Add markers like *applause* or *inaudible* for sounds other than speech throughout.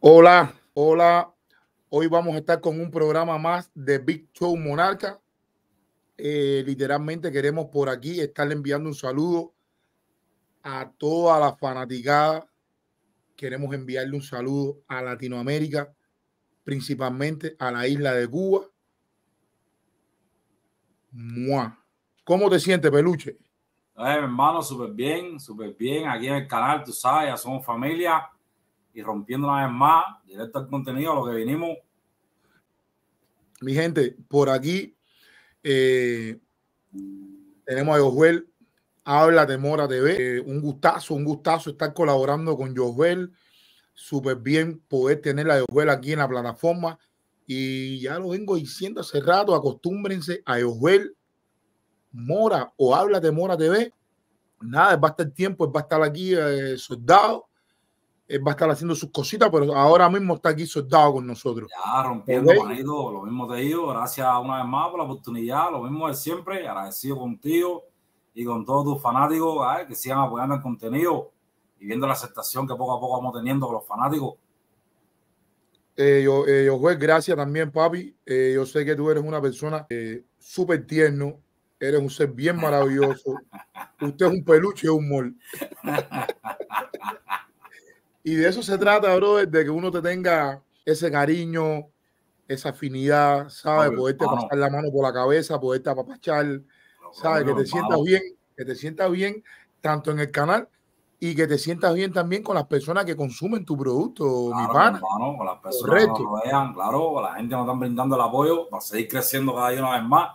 Hola, hola. Hoy vamos a estar con un programa más de Big Show Monarca. Eh, literalmente queremos por aquí estarle enviando un saludo a toda la fanaticada. Queremos enviarle un saludo a Latinoamérica, principalmente a la isla de Cuba. ¿Cómo te sientes, peluche? Ay, hermano, súper bien, súper bien. Aquí en el canal, tú sabes, ya somos familia y rompiendo una vez más, directo al contenido, a lo que vinimos. Mi gente, por aquí eh, tenemos a Joel. habla de Mora TV. Eh, un gustazo, un gustazo estar colaborando con Joel. Súper bien poder tener a Joel aquí en la plataforma. Y ya lo vengo diciendo hace rato, acostúmbrense a Joel Mora o habla de Mora TV. Nada, va a estar tiempo, va a estar aquí eh, soldado va a estar haciendo sus cositas, pero ahora mismo está aquí soldado con nosotros. Ya, rompiendo, lo mismo te digo, gracias una vez más por la oportunidad, lo mismo de siempre, agradecido contigo y con todos tus fanáticos que sigan apoyando el contenido y viendo la aceptación que poco a poco vamos teniendo con los fanáticos. Eh, eh, yo, juez, gracias también, papi. Eh, yo sé que tú eres una persona súper tierno, eres un ser bien maravilloso. *laughs* Usted es un peluche de un *laughs* Y de eso se trata, bro, de que uno te tenga ese cariño, esa afinidad, ¿sabes? Poderte pasar la mano por la cabeza, poderte apapachar, ¿sabes? que te sientas bien, que te sientas bien tanto en el canal y que te sientas bien también con las personas que consumen tu producto, mi pana. con las personas que nos vean, claro, la gente nos están brindando el apoyo para seguir creciendo cada día una vez más.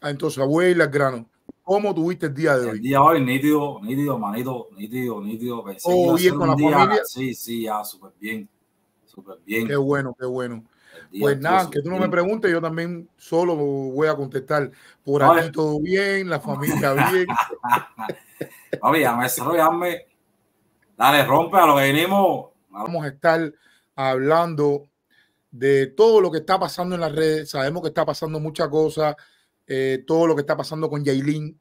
Ah, entonces, abuela, grano. ¿Cómo tuviste el día de hoy? El día hoy, nítido, nítido, manito, nítido, nítido. oh, bien con la familia. Sí, sí, ya, súper bien. Súper bien. Qué bueno, qué bueno. Pues nada, que tú no me preguntes, yo también solo voy a contestar. Por eh. todo bien, la familia *laughs* bien. a Dale, rompe a lo que venimos. Vamos a estar hablando de todo lo que está pasando en las redes. Sabemos que está pasando muchas cosas eh, todo lo que está pasando con Jailin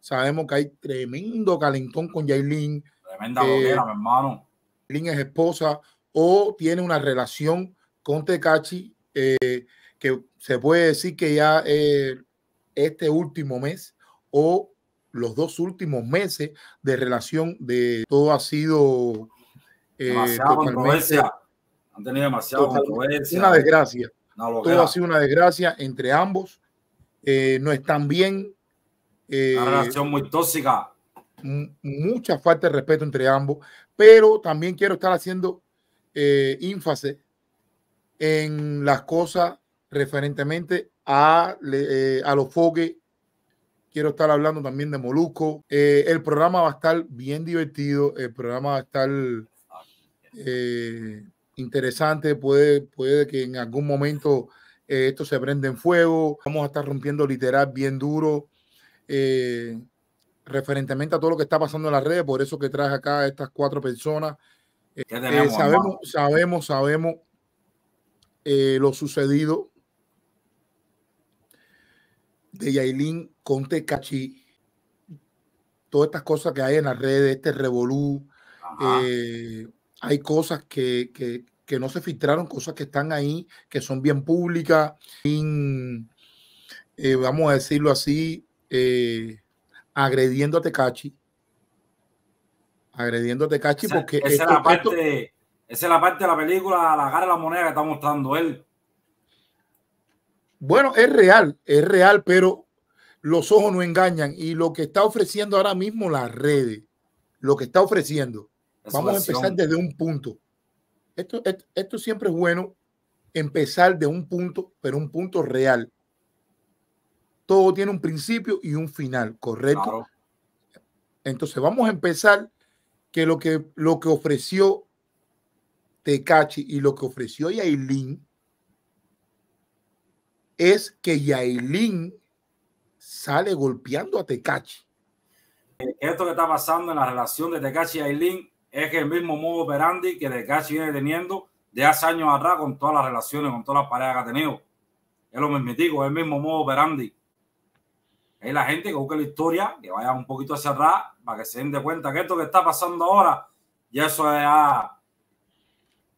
Sabemos que hay tremendo calentón con Jailin Tremenda eh, mi hermano. Jailin es esposa o tiene una relación con Tecachi eh, que se puede decir que ya este último mes o los dos últimos meses de relación de todo ha sido eh, Una desgracia. todo ha sido una desgracia entre ambos. Eh, no están bien. Eh, Una relación muy tóxica. Mucha falta de respeto entre ambos, pero también quiero estar haciendo eh, énfasis en las cosas referentemente a, a los foques. Quiero estar hablando también de Molusco. el programa va a estar bien divertido, el programa va a estar interesante, puede, puede que en algún momento eh, esto se prende en fuego, vamos a estar rompiendo literal bien duro. Eh, referentemente a todo lo que está pasando en las redes, por eso que traje acá estas cuatro personas. Eh, sabemos, sabemos, sabemos, lo sucedido de Yailin con Cachi, todas estas cosas que hay en las redes, este revolú, hay cosas que, que no se filtraron cosas que están ahí, que son bien públicas, sin, eh, vamos a decirlo así, eh, agrediendo a Tecachi. Agrediendo a Tecachi porque... Esa, es este la parte, de, la parte de la película, la cara de la moneda que está mostrando él. Bueno, es real, es real, pero los ojos no engañan y lo que está ofreciendo ahora mismo las redes, lo que está ofreciendo, vamos a empezar desde un punto esto, siempre es bueno empezar de un punto, pero un punto real. Todo tiene un principio y un final, ¿correcto? Entonces vamos a empezar que lo que, lo que ofreció Tecachi y lo que ofreció Yailin es que Yailin sale golpeando a Tecachi. Esto que está pasando en la relación de Tecachi y Yailin es el mismo modo operandi que ha viene teniendo de hace años atrás con todas las relaciones, con todas las parejas que ha tenido. Es lo mismo, es el mismo modo operandi. Es la gente que busque la historia, que vaya un poquito hacia atrás para que se den de cuenta que esto que está pasando ahora, y eso ha,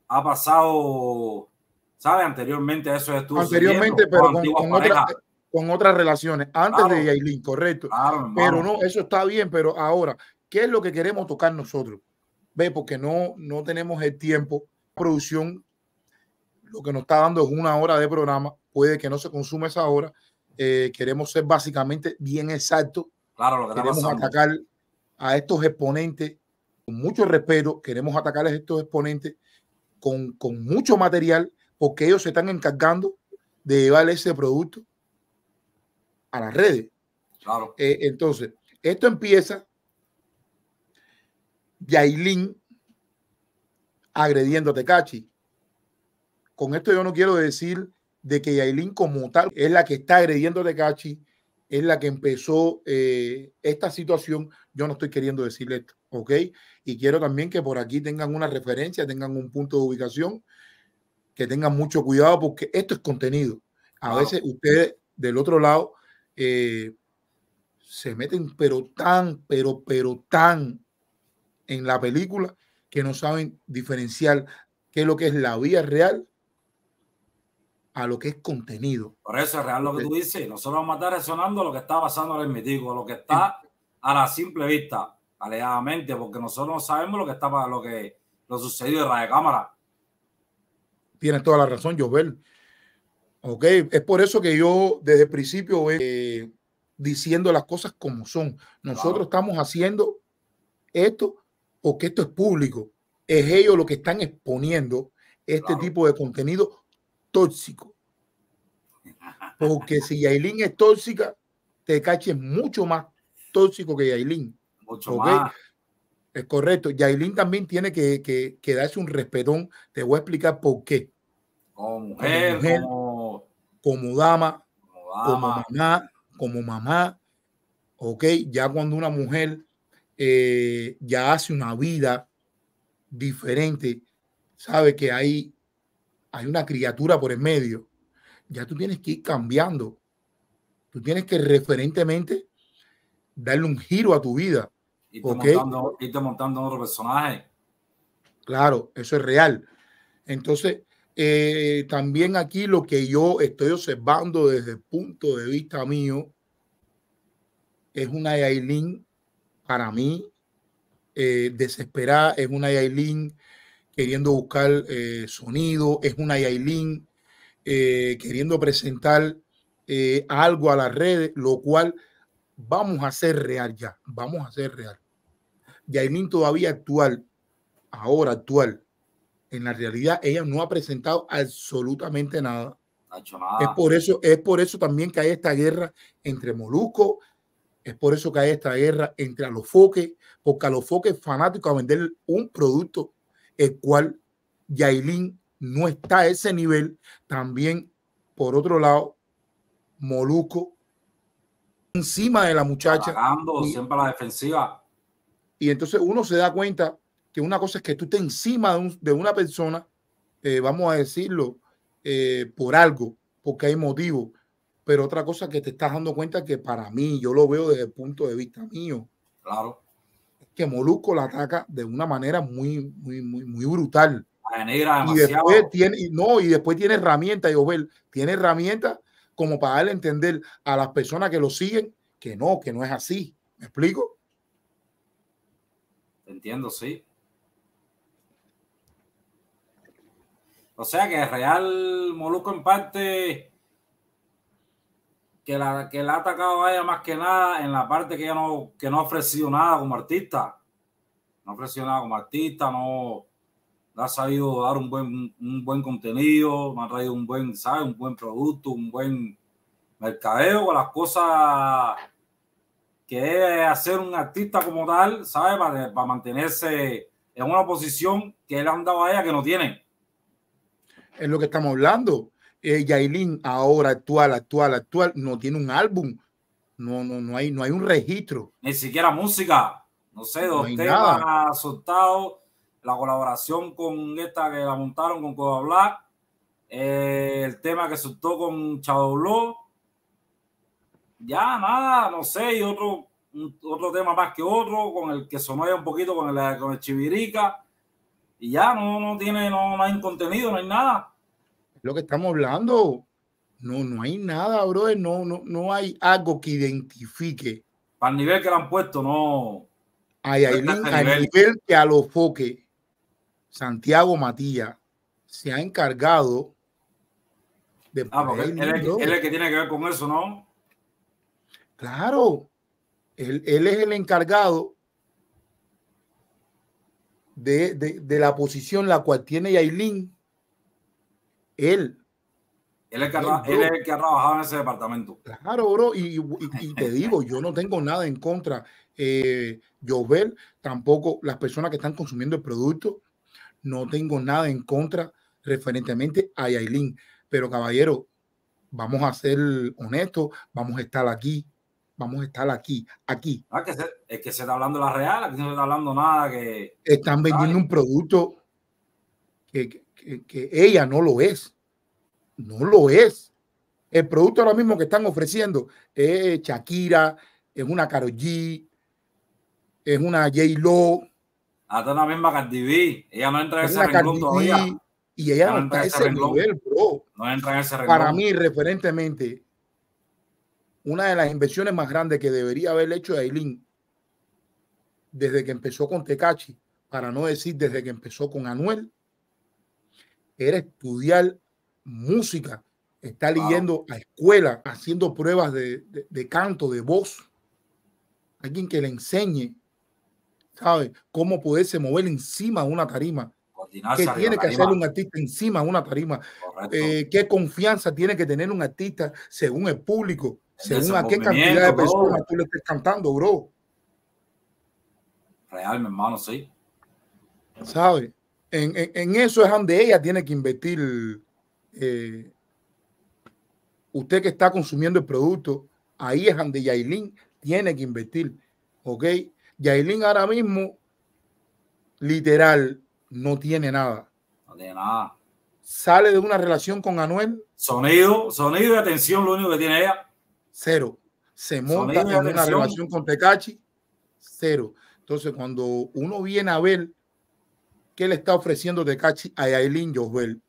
ha pasado, ¿sabes? Anteriormente eso estuvo. Anteriormente, pero con, otras relaciones, antes de Yailin, correcto. pero no, eso está bien, pero ahora, ¿qué es lo que queremos tocar nosotros? ve, porque no, no tenemos el tiempo. Producción, lo que nos está dando es una hora de programa, puede que no se consume esa hora. Eh, queremos ser básicamente bien exactos. Claro, lo que queremos atacar a estos exponentes con mucho respeto, queremos atacar a estos exponentes con, con mucho material, porque ellos se están encargando de llevar ese producto a las redes. Claro. Eh, entonces, esto empieza Yailin agrediendo a Tecachi. Con esto yo no quiero decir de que Yailin como tal es la que está agrediendo a Tecachi, es la que empezó eh, esta situación. Yo no estoy queriendo decirle esto, ¿ok? Y quiero también que por aquí tengan una referencia, tengan un punto de ubicación, que tengan mucho cuidado porque esto es contenido. A veces ustedes del otro lado eh, se meten pero tan, pero, pero tan en la película que no saben diferenciar qué es lo que es la vida real a lo que es contenido. Por eso es real lo que eh, tú dices. Nosotros vamos a estar resonando lo que está pasando en el lo que está eh, a la simple vista, alegadamente, porque nosotros no sabemos lo que está lo que lo sucedió de de cámara. Tienes toda la razón, Jovel. Ok, es por eso que yo desde el principio eh, diciendo las cosas como son. Nosotros estamos haciendo esto porque esto es público, es ellos lo que están exponiendo este tipo de contenido tóxico. Porque si Yailin es tóxica, te caches mucho más tóxico que Yailin. Mucho más. Es correcto. Yailin también tiene que, que, darse un respetón. Te voy a explicar por qué. Como mujer, como, dama, como, mamá, como mamá. Ok, ya cuando una mujer eh, ya hace una vida diferente, sabe que hay, hay una criatura por el medio, ya tú tienes que ir cambiando. Tú tienes que referentemente darle un giro a tu vida. Irte, ¿okay? montando, montando otro personaje. Claro, eso es real. Entonces, eh, también aquí lo que yo estoy observando desde el punto de vista mío es una Yailin para mí, eh, desesperada, es una Yailin queriendo buscar eh, sonido, es una Yailin eh, queriendo presentar eh, algo a las redes, lo cual vamos a hacer real ya, vamos a hacer real. Yailin todavía actual, ahora actual, en la realidad ella no ha presentado absolutamente nada. Es por eso, es por eso también que hay esta guerra entre Molusco es por eso que hay esta guerra entre los foques, porque los foques fanáticos a vender un producto, el cual Yailin no está a ese nivel. También, por otro lado, Moluco encima de la muchacha. And siempre a la defensiva. Y entonces uno se da cuenta que una cosa es que tú estés encima de, una persona, eh, vamos a decirlo, eh, por algo, porque hay motivo pero otra cosa que te estás dando cuenta que para mí, yo lo veo desde el punto de vista mío. Claro. que Molusco la ataca de una manera muy, muy, muy, muy brutal. y después tiene, no, y después tiene herramientas, Jovel, tiene herramientas como para darle a entender a las personas que lo siguen que no, que no es así. ¿Me explico? Entiendo, sí. O sea que Real Molusco en parte que la que la ha atacado a ella más que nada en la parte que ella no, que no ha ofrecido nada como artista. No ha ofrecido nada como artista, no, ha sabido dar un buen, un buen contenido, no ha traído un buen, sabe Un buen producto, un buen mercadeo con las cosas que debe hacer un artista como tal, sabe Para, para, mantenerse en una posición que le han dado a ella que no tiene. Es lo que estamos hablando eh, Yailin ahora actual, actual, actual, no tiene un álbum. No, no, no hay, no hay un registro. Ni siquiera música. No sé, dos temas ha soltado. La colaboración con esta que la montaron con Coda Black. Eh, el tema que soltó con Chavo Ya, nada, no sé. Y otro, otro tema más que otro, con el que sonó ya un poquito con el, con el Chivirica. Y ya, no, no tiene, no, no hay contenido, no hay nada lo que estamos hablando. No, no hay nada, bro. No, no, no hay algo que identifique. Al nivel que le han puesto, no. Ay, al nivel. que a lo foque. Santiago Matías se ha encargado de. Ah, porque él, es el que tiene que ver con eso, ¿no? Claro. Él, es el encargado de, la posición la cual tiene Yailin él. Él es, el que ha trabajado en ese departamento. Claro, bro, y, te *laughs* digo, yo no tengo nada en contra. Eh, Jovel, tampoco las personas que están consumiendo el producto, no tengo nada en contra referentemente a Yailin. Pero caballero, vamos a ser honestos, vamos a estar aquí, vamos a estar aquí, aquí. Ah, que es que se está hablando la real, aquí no se está hablando nada que... Están vendiendo un producto que, que, ella no lo es. No lo es. El producto ahora mismo que están ofreciendo es Shakira, es una Karol G, es una J-Lo. Hasta ah, la misma Cardi Ella no entra en ese Y ella no, entra ese No entra en ese renglón. Para mí, referentemente, una de las inversiones más grandes que debería haber hecho Aileen desde que empezó con Tecachi, para no decir desde que empezó con Anuel, era estudiar música, estar yendo a escuela, haciendo pruebas de, canto, de voz. Alguien que le enseñe, ¿sabe? Cómo poderse mover encima de una tarima. ¿Qué tiene que hacer un artista encima de una tarima? Eh, ¿Qué confianza tiene que tener un artista según el público? según a qué cantidad de personas tú le estés cantando, bro. Real, mi hermano, sí. ¿Sabes? en, eso es donde ella tiene que invertir. Eh, usted que está consumiendo el producto, ahí es donde Yailin tiene que invertir. ¿Ok? Yailin ahora mismo, literal, no tiene nada. No tiene nada. Sale de una relación con Anuel. Sonido, sonido y atención, lo único que tiene ella. Cero. Se monta en una relación con Tecachi. Cero. Entonces, cuando uno viene a ver ¿Qué le está ofreciendo de Cachi a Yailin Joel?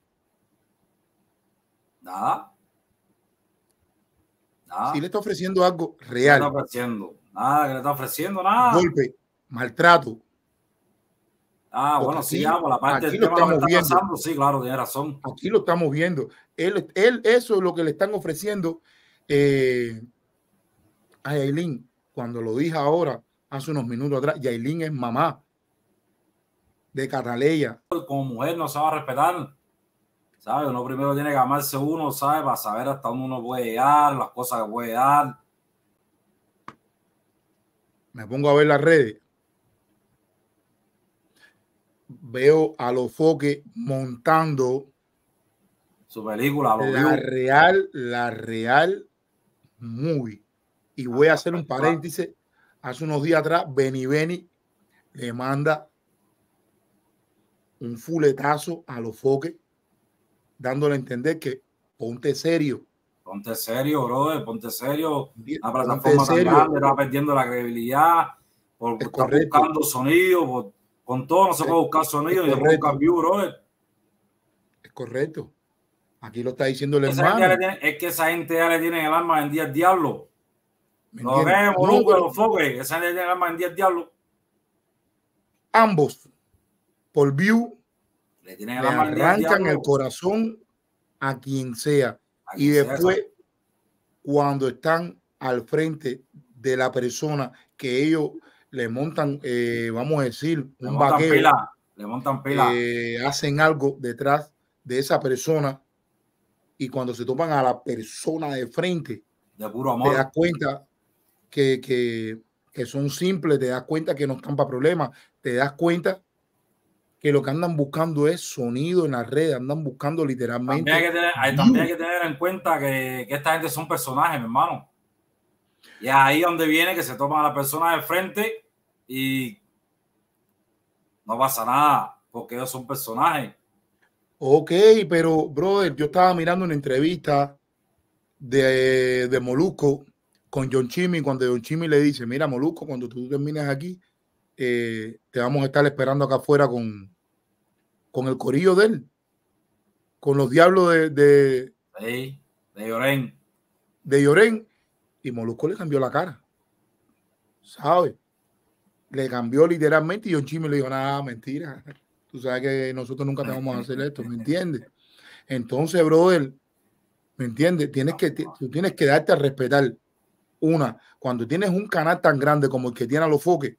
Nada. Si le está ofreciendo algo real. está ofreciendo. Nada, que le está ofreciendo nada. Golpe, maltrato. Ah, bueno, sí, la parte del tema lo estamos está viendo. Pasando, sí, claro, tiene razón. Aquí lo estamos viendo. Él, él, eso es lo que le están ofreciendo eh, a Yailin. Cuando lo dije ahora, hace unos minutos atrás, Yailin es mamá de Cataleya. Como mujer no se va a respetar. ¿Sabe? Uno primero tiene que amarse uno, ¿sabe? Para saber hasta dónde uno puede llegar, las cosas que puede dar. Me pongo a ver las redes. Veo a los foques montando su película. Lo la real, la real movie. Y voy a hacer un paréntesis. Hace unos días atrás, Benny Benny le manda un fuletazo a los foques, dándole a entender que ponte serio. Ponte serio, brother, ponte serio. La plataforma está perdiendo la credibilidad, por, está buscando sonido, con todo no se puede buscar sonido, y Es correcto. Aquí lo está diciendo el hermano. es que esa gente ya le tiene el alma en 10 diablos diablo. No vemos, nunca los foques, esa gente tiene el alma en 10 diablos diablo. Ambos por view, le, arrancan el corazón a quien sea. y después, cuando están al frente de la persona que ellos le montan, eh, vamos a decir, un vaquero, le montan pila. Eh, hacen algo detrás de esa persona y cuando se topan a la persona de frente, te das cuenta que, que son simples, te das cuenta que no están para problemas, te das cuenta que lo que andan buscando es sonido en las redes, andan buscando literalmente. También hay que tener, en cuenta que, esta gente son personajes, mi hermano. Y ahí donde viene que se toman a la persona de frente y no pasa nada, porque ellos son personajes. Ok, pero brother, yo estaba mirando una entrevista de, de Molusco con John Chimmy, cuando John Chimmy le dice, mira Molusco, cuando tú termines aquí, eh, te vamos a estar esperando acá afuera con, con el corillo de él, con los diablos de. de de Llorén. De Llorén. Y Molusco le cambió la cara. ¿Sabes? Le cambió literalmente y John Chime le dijo, nada, mentira. Tú sabes que nosotros nunca te vamos a hacer esto, ¿me entiendes? Entonces, brother, ¿me entiendes? Tienes que, tú tienes que darte a respetar. Una, cuando tienes un canal tan grande como el que tiene a los foques,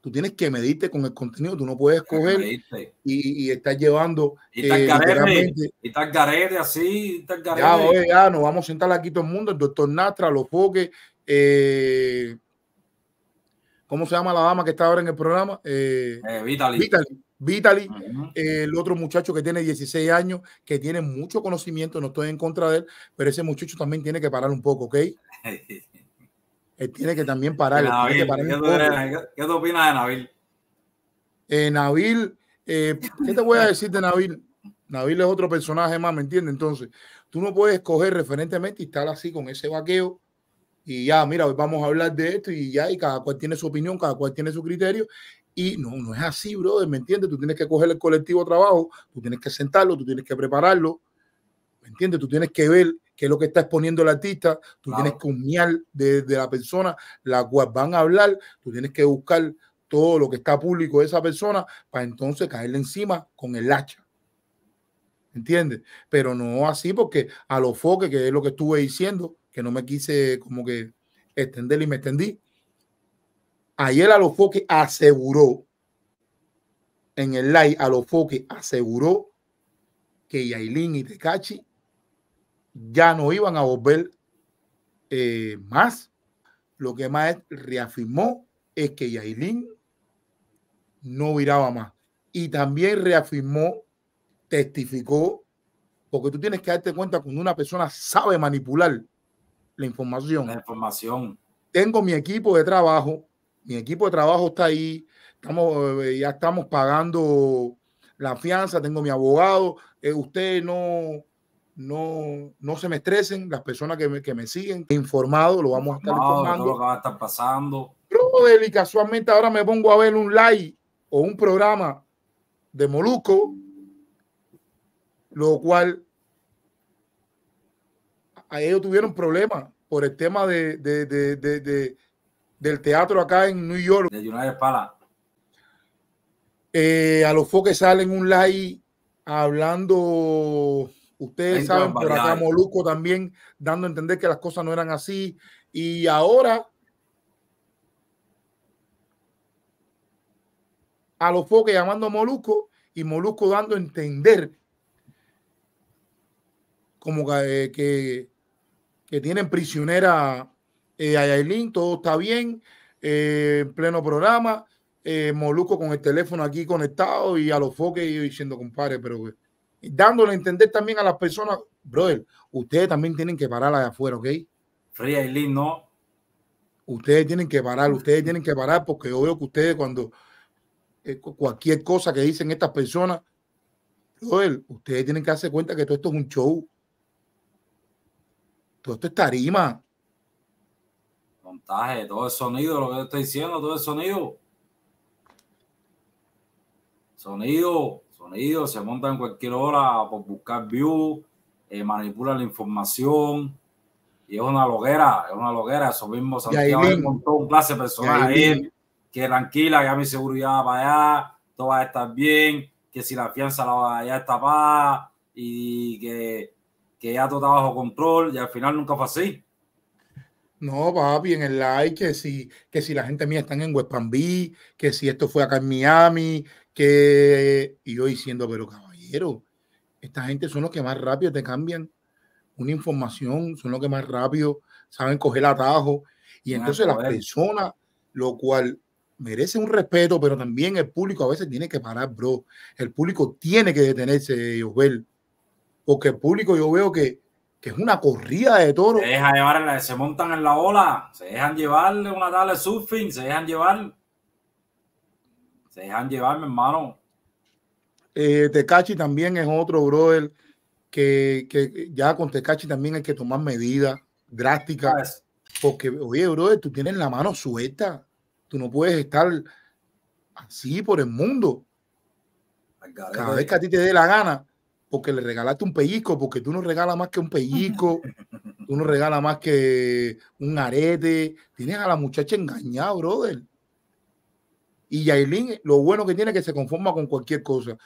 Tú tienes que medirte con el contenido, tú no puedes coger y, y estar llevando. Y eh, tal garete, así, estás garete. Ya, oye, ya, nos vamos a sentar aquí todo el mundo, el doctor Nastra, los foques, eh, ¿cómo se llama la dama que está ahora en el programa? Vitali. Eh, Vitali. el otro muchacho que tiene 16 años, que tiene mucho conocimiento, no estoy en contra de él, pero ese muchacho también tiene que parar un poco, ¿ok? *laughs* Él eh, tiene que también parar. ¿qué, opinas de Nabil? Eh, Nabil, eh, ¿qué te voy a decir de Nabil? Nabil es otro personaje más, ¿me entiendes? Entonces, tú no puedes coger referentemente y estar así con ese vaqueo y ya, mira, hoy vamos a hablar de esto y ya, y cada cual tiene su opinión, cada cual tiene su criterio. Y no, no es así, brother, ¿me entiendes? Tú tienes que coger el colectivo de trabajo, tú tienes que sentarlo, tú tienes que prepararlo, ¿me entiendes? Tú tienes que ver qué es lo que está exponiendo el artista, tú tienes que humear de, la persona la cual van a hablar, tú tienes que buscar todo lo que está público de esa persona para entonces caerle encima con el hacha. ¿Entiendes? Pero no así porque a lo foque, que es lo que estuve diciendo, que no me quise como que extender y me extendí. Ayer a lo foque aseguró en el live a lo foque aseguró que Yailin y Tecachi ya no iban a volver eh, más. Lo que más reafirmó es que Yailin no viraba más. Y también reafirmó, testificó, porque tú tienes que darte cuenta cuando una persona sabe manipular la información. La información. Tengo mi equipo de trabajo, mi equipo de trabajo está ahí, eh, ya estamos pagando la fianza, tengo mi abogado, eh, usted no, no, no se me estresen, las personas que me, que me siguen, informado, lo vamos a estar no, informando. Lo que va a estar pasando. Brother, y casualmente ahora me pongo a ver un live o un programa de Moluco lo cual a ellos tuvieron problemas por el tema de, del teatro acá en New York. Eh, a los foques salen un live hablando Ustedes saben, por acá Moluco también dando a entender que las cosas no eran así. Y ahora, a los foques llamando a Moluco y Moluco dando a entender como que, eh, tienen prisionera eh, a todo está bien, eh, en pleno programa, eh, Moluco con el teléfono aquí conectado y a los foques diciendo, compadre, pero dándole a entender también a las personas, brother, ustedes también tienen que parar allá afuera, ¿ok? Fría y no. Ustedes tienen que parar, ustedes tienen que parar porque yo veo que ustedes cuando eh, cualquier cosa que dicen estas personas, brother, ustedes tienen que darse cuenta que todo esto es un show. Todo esto es tarima. Montaje, todo el sonido, lo que yo estoy diciendo, todo el sonido. Sonido se montan en cualquier hora por buscar views, eh, manipulan la información. Y es una loguera, es una loguera. Eso mismo Santiago me montó un clase personal que tranquila, ya mi seguridad para allá, todo va a estar bien, que si la fianza la va, ya está y que, que ya todo está bajo control. Y al final nunca fue así. No, papi, en el like, que si, que si la gente mía está en West Palm Beach, que si esto fue acá en Miami, que y yo diciendo, pero caballero, esta gente son los que más rápido te cambian una información, son los que más rápido saben coger atajo. Y entonces las personas, lo cual merece un respeto, pero también el público a veces tiene que parar, bro. El público tiene que detenerse, Jovel. Porque el público yo veo que, es una corrida de toros. Se dejan llevar, se montan en la ola, se dejan llevar una tal de surfing, se dejan llevar dejan llevarme, hermano. Eh, Tecachi también es otro brother que, que ya con Tecachi también hay que tomar medidas drásticas. Porque, oye, brother, tú tienes la mano suelta. Tú no puedes estar así por el mundo. Cada vez que a ti te dé la gana, porque le regalaste un pellizco, porque tú no regalas más que un pellizco, *laughs* tú no regalas más que un arete. Tienes a la muchacha engañada, brother. Y Yailin, lo bueno que tiene es que se conforma con cualquier cosa.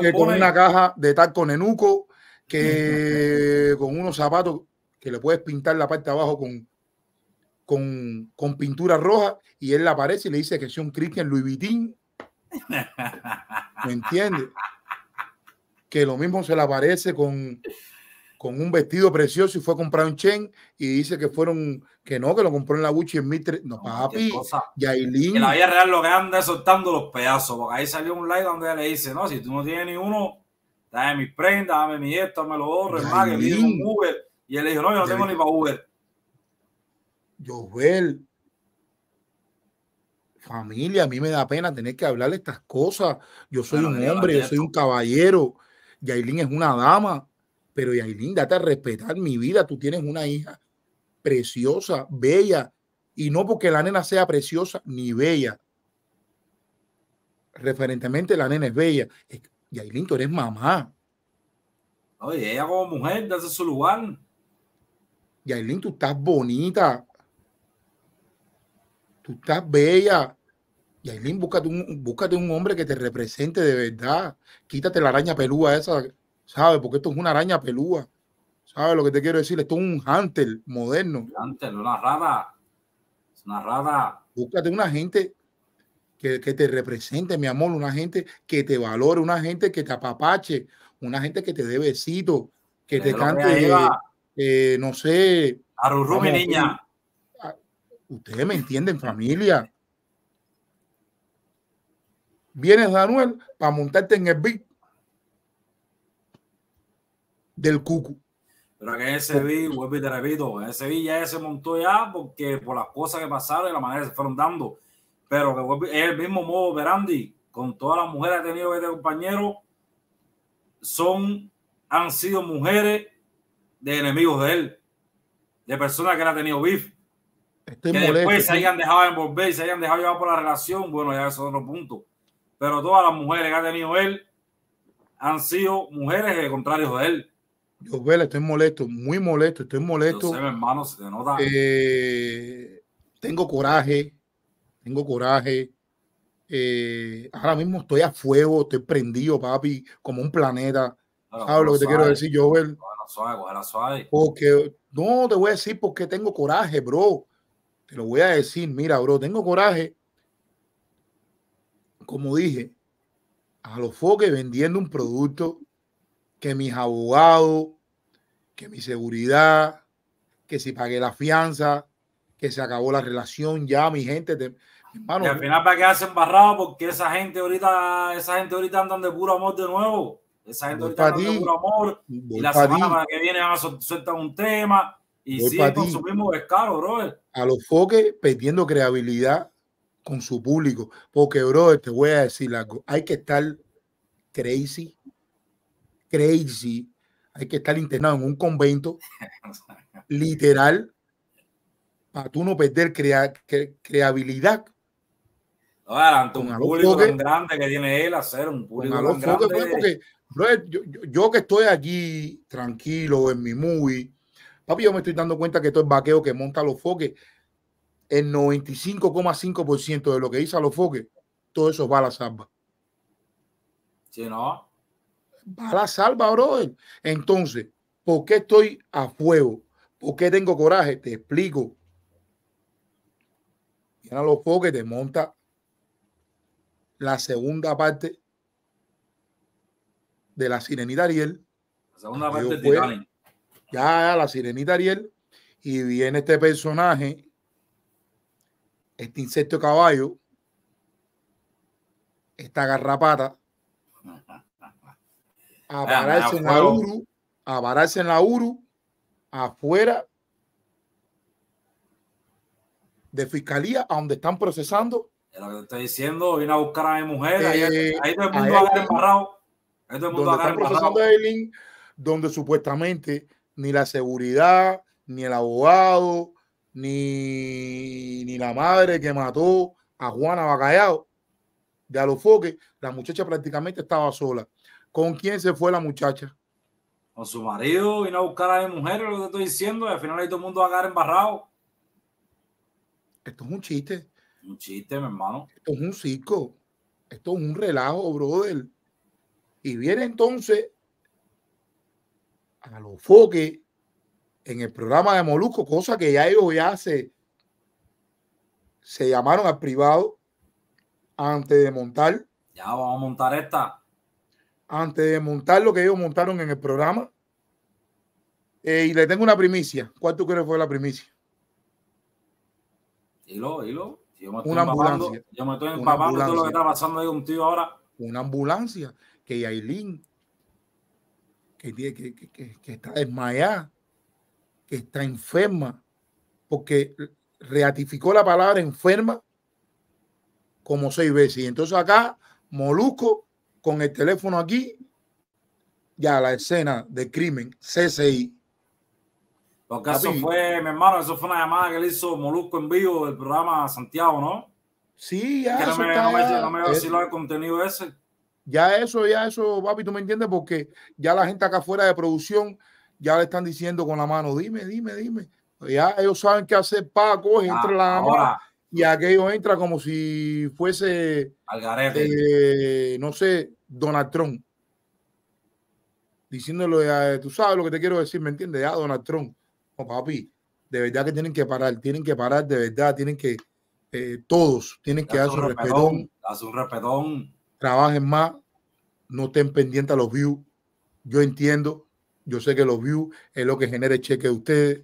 que con una caja de con nenuco, que con unos zapatos que le puedes pintar la parte de abajo con, con, pintura roja. Y él le aparece y le dice que es un Christian Louis Vuitton. ¿Me entiendes? *laughs* Que lo mismo se le aparece con, con un vestido precioso y fue a comprar un Chen y dice que fueron, que no, que lo compró en la Gucci en Mitre. No, papi, Yailin. En la vida real lo que anda soltando los pedazos, porque ahí salió un like donde le dice, no, si tú no tienes ni uno, dame mis prendas, dame mi esto, me lo otro, que Y él le dijo, no, yo no tengo ni para Uber. Joel, familia, a mí me da pena tener que hablarle estas cosas. Yo soy un hombre, yo soy un caballero. Yailin es una dama pero Yailin, date a respetar mi vida. Tú tienes una hija preciosa, bella. Y no porque la nena sea preciosa ni bella. Referentemente, la nena es bella. Yailin, tú eres mamá. Oye, ella como mujer, desde su lugar. Yailin, tú estás bonita. Tú estás bella. Yailin, búscate un, un hombre que te represente de verdad. Quítate la araña pelúa esa ¿sabes? Porque esto es una araña pelúa. ¿Sabes lo que te quiero decir? Esto es un hunter moderno. hunter, una rada. Es una rada. Búscate una gente que, te represente, mi amor, una gente que te valore, una gente que te apapache, una gente que te dé besito, que te cante, eh, no sé. Arurú, mi niña. Ustedes me entienden, familia. Vienes, Daniel, para montarte en el beat del Cucu. Pero que ese vi, te repito, ese vi ya se montó ya porque por las cosas que pasaron y la manera que se fueron dando. Pero es el mismo modo Verandi, con todas las mujeres que ha tenido este compañero, son, han sido mujeres de enemigos de él, de personas que le ha tenido beef. que después se hayan dejado envolver y se hayan dejado llevar por la relación, bueno, ya eso es otro punto. Pero todas las mujeres que ha tenido él han sido mujeres de contrario de él yo, Vela, estoy molesto, muy molesto, estoy molesto. Yo sé, hermano, se nota. Eh, tengo coraje, tengo coraje. Eh, ahora mismo estoy a fuego, estoy prendido, papi, como un planeta. ¿Sabes lo que te quiero decir, Joel? Suave, suave. Porque, no, te voy a decir porque tengo coraje, bro. Te lo voy a decir, mira, bro, tengo coraje. Como dije, a los foques vendiendo un producto que mis abogados, que mi seguridad, que si pagué la fianza, que se acabó la relación ya, mi gente. Te, y al final para quedarse embarrado porque esa gente ahorita, esa gente ahorita andan de puro amor de nuevo. Esa gente ahorita andan de puro amor. y la semana que viene van a soltar un tema. Y voy es caro, brother. A los foques perdiendo creabilidad con su público. Porque, brother, te voy a decir Hay que estar crazy crazy, hay que estar internado en un convento, *laughs* literal, para tú no perder creabilidad. un público tan grande que tiene él, hacer un yo, que estoy aquí tranquilo en mi movie, papi, yo me estoy dando cuenta que todo el vaqueo que monta los foques, el 95,5% de lo que dice a los foques, todo eso va a la salva. si no va la salva, brother. Entonces, ¿por qué estoy a fuego? ¿Por qué tengo coraje? Te explico. Mira los foques, que te monta la segunda parte de la sirenita Ariel. La segunda parte de ya, la sirenita Ariel. Y viene este personaje, este insecto caballo, esta garrapata, a pararse ah, ah, en la URU, en la URU, afuera de fiscalía, a donde están procesando. Es lo que te estoy diciendo, viene a buscar a mi mujer, ahí, el mundo donde están procesando donde supuestamente ni la seguridad, ni el abogado, ni, ni la madre que mató a Juana Bacallao de Alofoque, la muchacha prácticamente estaba sola. ¿Con quién se fue la muchacha? Con su marido, vino a buscar a la mujer, lo que estoy diciendo, y al final ahí todo el mundo va a embarrado. Esto es un chiste. Un chiste, mi hermano. Esto es un circo. Esto es un relajo, brother. Y viene entonces a los foques en el programa de Molusco, cosa que ya ellos ya se, se llamaron al privado antes de montar. Ya vamos a montar esta antes de montar lo que ellos montaron en el programa. Eh, y le tengo una primicia. ¿Cuál tú crees fue la primicia? Hilo, hilo. yo me una ambulancia. Yo me estoy empapando todo lo que está pasando ahí un tío ahora. Una ambulancia que Yailin, que, que está desmayada, que está enferma, porque reatificó la palabra enferma como seis veces. Y entonces acá Molusco con el teléfono aquí ya la escena de crimen CCI. Porque eso fue, mi hermano, eso fue una llamada que le hizo Molusco en vivo del programa Santiago, ¿no? Sí, ya. no, no, me, contenido ese. Ya eso, ya eso, papi, tú me entiendes, porque ya la gente acá afuera de producción ya le están diciendo con la mano, dime, dime, dime. Ya ellos saben qué hacer, pa, coger ah, entre la mano y aquello entra como si fuese, eh, no sé, Donald Trump. Diciéndole, tú sabes lo que te quiero decir, ¿me entiendes? ah, Donald Trump. papi, de verdad que tienen que parar, tienen que parar, de verdad, tienen que, eh, todos, tienen que hacer su respetón. un respetón. Trabajen más, no estén pendientes a los views. Yo entiendo, yo sé que los views es lo que genera el cheque de ustedes.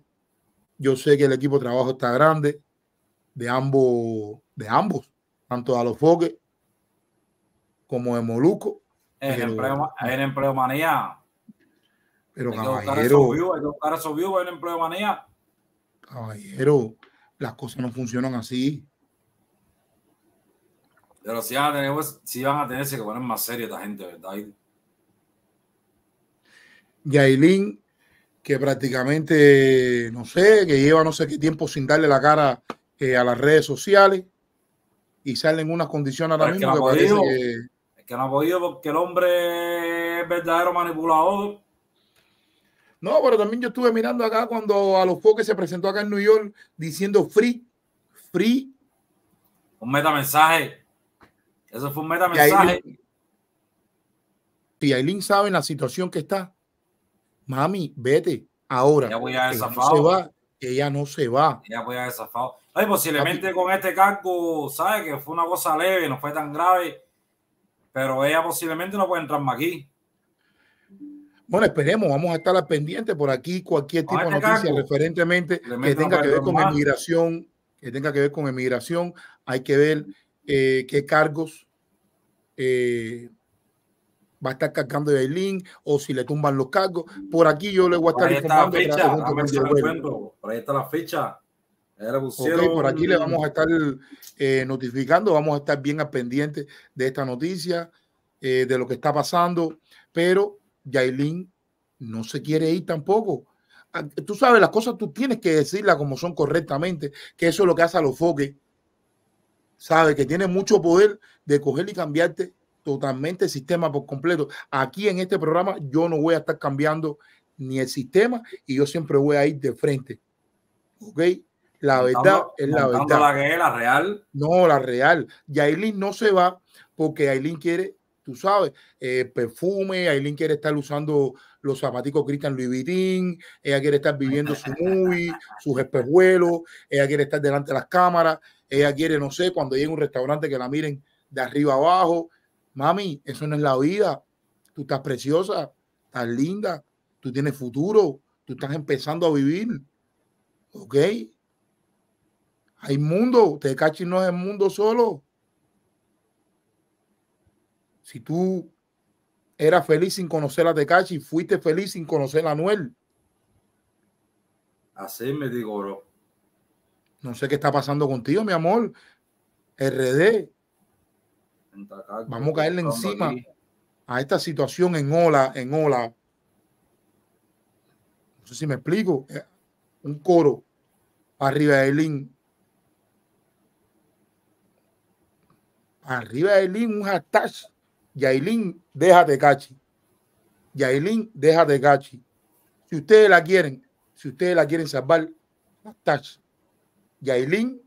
Yo sé que el equipo de trabajo está grande de ambos, de ambos, tanto a los Alofoque como de Moluco. En, empleo, empleo manía. Pero caballero. hay empleo manía. Caballero, las cosas no funcionan así. Pero si van a tener, pues, si van a tenerse que poner más serio esta gente, ¿verdad? Yailin, que prácticamente, no sé, que lleva no sé qué tiempo sin darle la cara eh, a las redes sociales y salen unas condiciones ahora mismo que, no ha podido porque el hombre es verdadero manipulador. No, pero también yo estuve mirando acá cuando a los foques se presentó acá en New York diciendo free, free. Un metamensaje. Eso fue un metamensaje. y Aileen sabe la situación que está, mami, vete ahora. Ella, voy a ella no se va. Ella no se va. voy a posiblemente con este cargo, sabe Que fue una cosa leve, no fue tan grave, pero ella posiblemente no puede entrar más aquí. Bueno, esperemos, vamos a estar al pendiente por aquí cualquier tipo de este noticia referentemente que tenga que ver con emigración, que tenga que ver con emigración, hay que ver eh, qué cargos eh, va a estar cargando de link o si le tumban los cargos. Por aquí yo le voy a estar informando. Por ahí está la ficha. Era por aquí le vamos a estar eh, notificando, vamos a estar bien al pendiente de esta noticia, eh, de lo que está pasando, pero Yailin no se quiere ir tampoco. Ah, tú sabes, las cosas tú tienes que decirlas como son correctamente, que eso es lo que hace a los foques. Sabe que tiene mucho poder de coger y cambiarte totalmente el sistema por completo. Aquí en este programa yo no voy a estar cambiando ni el sistema y yo siempre voy a ir de frente. ¿Ok? La verdad es la verdad. La, real. No, la real. Y Aileen no se va porque Aileen quiere, tú sabes, eh, perfume, Aileen quiere estar usando los zapaticos Christian Louis Vuitton, ella quiere estar viviendo su movie, sus espejuelos, ella quiere estar delante de las cámaras, ella quiere, no sé, cuando llegue un restaurante que la miren de arriba abajo. Mami, eso no es la vida. Tú estás preciosa, estás linda, tú tienes futuro, tú estás empezando a vivir. ¿Ok? Hay mundo, Tecachi no es el mundo solo. Si tú eras feliz sin conocer a Tecachi, fuiste feliz sin conocer a Noel. Así me digo, No sé qué está pasando contigo, mi amor. RD. Vamos a caerle encima a esta situación en ola, en ola. No sé si me explico. Eh, un coro arriba de Lin Arriba de Lin un hashtag. Yailin, déjate cachi. Yailin, déjate cachi. Si ustedes la quieren, si ustedes la quieren salvar, hashtag. Yailin,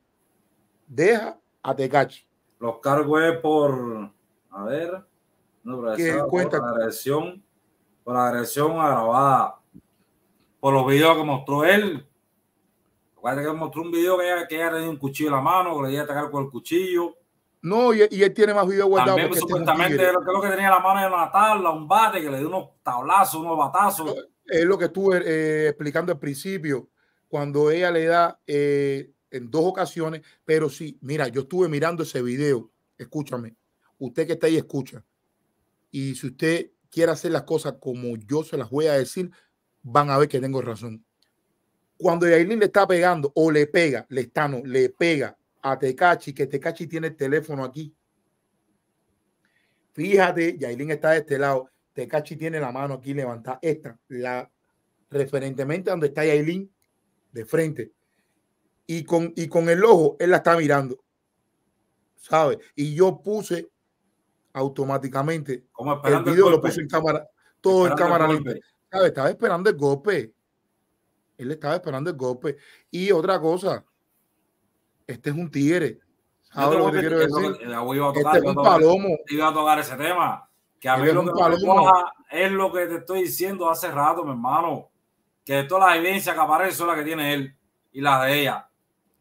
deja a Tecachi. Los cargos es por, a ver, no, por, agresión, por agresión, por agresión agravada, por los videos que mostró él. Acuérdate que mostró un video que ella, que le dio un cuchillo en la mano, que le iba a atacar con el cuchillo. No, y, él tiene más videos guardados. También, este supuestamente, lo, que, lo que tenía la mano era una tabla, un bate, que le dio unos tablazos, unos batazos. Es lo que estuve eh, explicando al principio, cuando ella le da eh, en dos ocasiones, pero sí, mira, yo estuve mirando ese video, escúchame, usted que está ahí escucha, y si usted quiere hacer las cosas como yo se las voy a decir, van a ver que tengo razón. Cuando Yailin le está pegando o le pega, le está no, le pega a Tecachi, que Tecachi tiene el teléfono aquí. Fíjate, Yailin está de este lado. Tecachi tiene la mano aquí levantada. Esta, la referentemente donde está Yailin, de frente. Y con, y con el ojo, él la está mirando. ¿Sabes? Y yo puse automáticamente. el video lo puse en cámara, todo en cámara libre Estaba esperando el golpe. Él estaba esperando el golpe. Y otra cosa, este es un tigre. iba a tocar, este es un palomo. Iba a tocar ese tema. Que a este mí lo que me es lo que te estoy diciendo hace rato, mi hermano. Que de todas las evidencias que aparecen son las que tiene él y las de ella.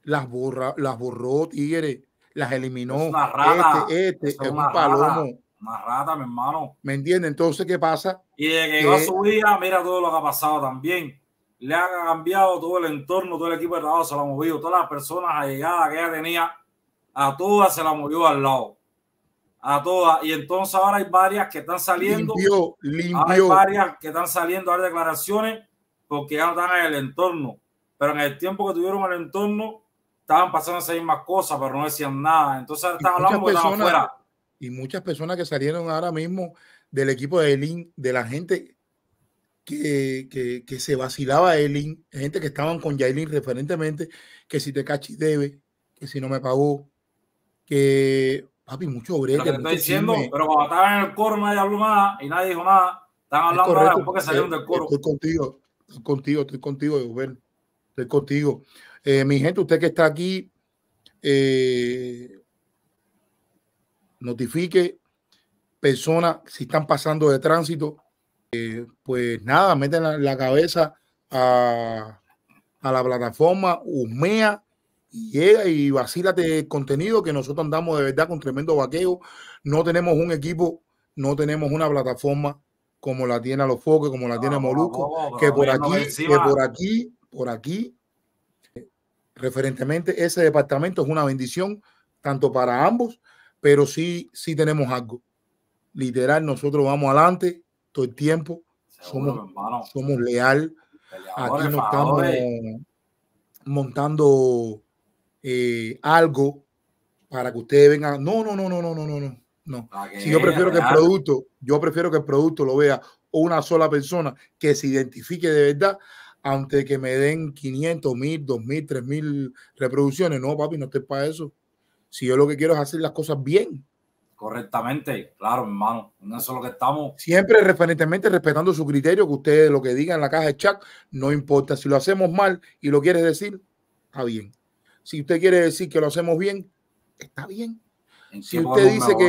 Las, borra, las borró Tigre, las eliminó. una rata. Este, es, este un palomo. una rata, mi hermano. ¿Me entiendes? Entonces, ¿qué pasa? Y de que, que... a su vida, mira todo lo que ha pasado también le ha cambiado todo el entorno, todo el equipo de trabajo se lo ha movido, todas las personas allegadas que ella tenía, a todas se la movió al lado. A todas. Y entonces ahora hay varias que están saliendo. Limpió, hay varias que están saliendo a dar declaraciones porque ya no están en el entorno. Pero en el tiempo que tuvieron el entorno, estaban pasando esas mismas cosas, pero no decían nada. Entonces están hablando porque están afuera. Y muchas personas que salieron ahora mismo del equipo de Lin, de la gente que, se vacilaba Elin, gente que estaban con jailin referentemente, que si te cachi debe, que si no me pagó, que papi, mucho brete. Pero diciendo, pero cuando estaban en el coro nadie habló nada y nadie dijo nada. Están hablando correcto, ahora porque eh, salieron del coro. Estoy contigo, estoy contigo, estoy contigo, Estoy contigo. Eh, mi gente, usted que está aquí, eh, notifique personas si están pasando de tránsito, eh, pues nada, mete la, cabeza a, la plataforma, humea y llega y vacílate el contenido que nosotros andamos de verdad con tremendo vaqueo. No tenemos un equipo, no tenemos una plataforma como la tiene los foques, como la tiene Moluco, que por aquí, que por aquí, por aquí, referentemente ese departamento es una bendición tanto para ambos, pero sí, sí tenemos algo. Literal, nosotros vamos adelante, todo el tiempo. somos, somos leal. Aquí no estamos montando eh, algo para que ustedes vengan. No, no, no, no, no, no, no, no. No. Si yo prefiero que el producto, yo prefiero que el producto lo vea una sola persona que se identifique de verdad, antes que me den 500, 1000, 2000, 3000 reproducciones. No, papi, no estoy para eso. Si yo lo que quiero es hacer las cosas bien, Correctamente, claro, hermano. no eso es lo que estamos. Siempre referentemente respetando su criterio, que ustedes lo que digan en la caja de chat, no importa. Si lo hacemos mal y lo quieres decir, está bien. Si usted quiere decir que lo hacemos bien, está bien. Si usted dice que,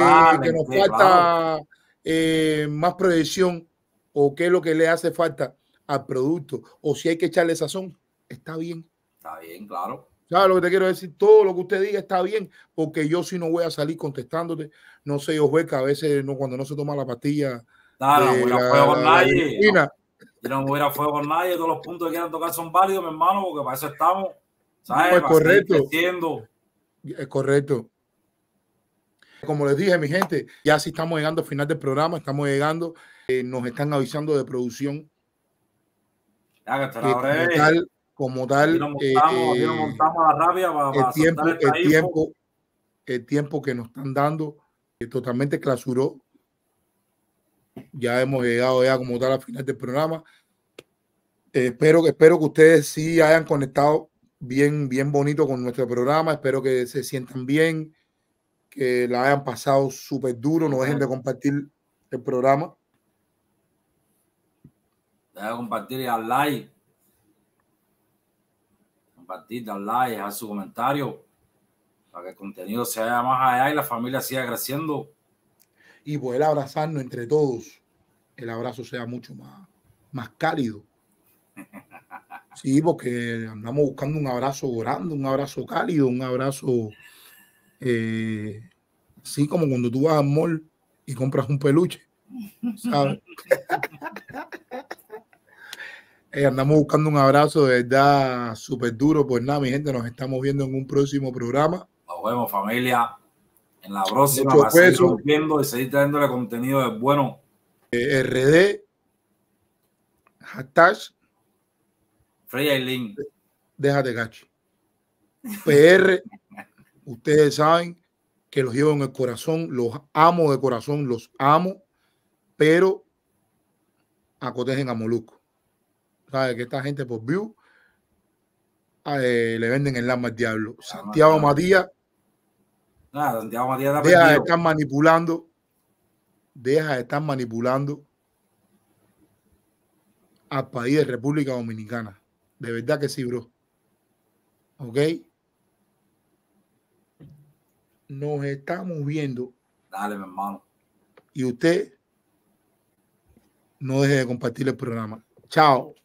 nos falta eh, más proyección o qué es lo que le hace falta al producto o si hay que echarle sazón, está bien. Está bien, claro. ¿Sabes lo que te quiero decir? Todo lo que usted diga está bien, porque yo sí no voy a salir contestándote. No sé, yo juez, a veces no, cuando no se toma la pastilla. Ah, no, no, a fuego con nadie. No, fuego con nadie. Todos los puntos que quieran tocar son válidos, mi hermano, porque para eso estamos. ¿Sabes? es correcto. Es correcto. Como les dije, mi gente, ya sí estamos llegando al final del programa, estamos llegando. Eh, nos están avisando de producción. Ya, que como tal. Eh, el, tiempo, el, tiempo, el tiempo que nos están dando es eh, totalmente clausuró. Ya hemos llegado ya como tal al final del programa. Eh, espero, espero que ustedes sí hayan conectado bien, bien bonito con nuestro programa. Espero que se sientan bien, que la hayan pasado súper duro. No dejen de compartir el programa. de compartir y al like compartir, dar like, dejar su comentario para que el contenido sea más allá y la familia siga creciendo. Y poder abrazarnos entre todos, el abrazo sea mucho más, más cálido. *laughs* Sí, porque andamos buscando un abrazo grande, un abrazo cálido, un abrazo. Así eh, como cuando tú vas al mall y compras un peluche, ¿sabes? *laughs* Eh, andamos buscando un abrazo de verdad súper duro. Pues nada, mi gente, nos estamos viendo en un próximo programa. Nos vemos, familia. En la próxima, para seguir viendo y seguir trayéndole contenido de bueno. Eh, RD, hashtag. Link. Deja Déjate, cacho. PR, *laughs* ustedes saben que los llevo en el corazón, los amo de corazón, los amo, pero acotejen a Moluco sabe Que esta gente por view ah, eh, le venden el alma al diablo. Ah, Santiago Matías. Nada, Santiago Matías deja de estar manipulando. Deja de estar manipulando al país de República Dominicana. De verdad que sí, bro. ¿Ok? Nos estamos viendo. Dale, mi hermano. Y usted no deje de compartir el programa. Chao.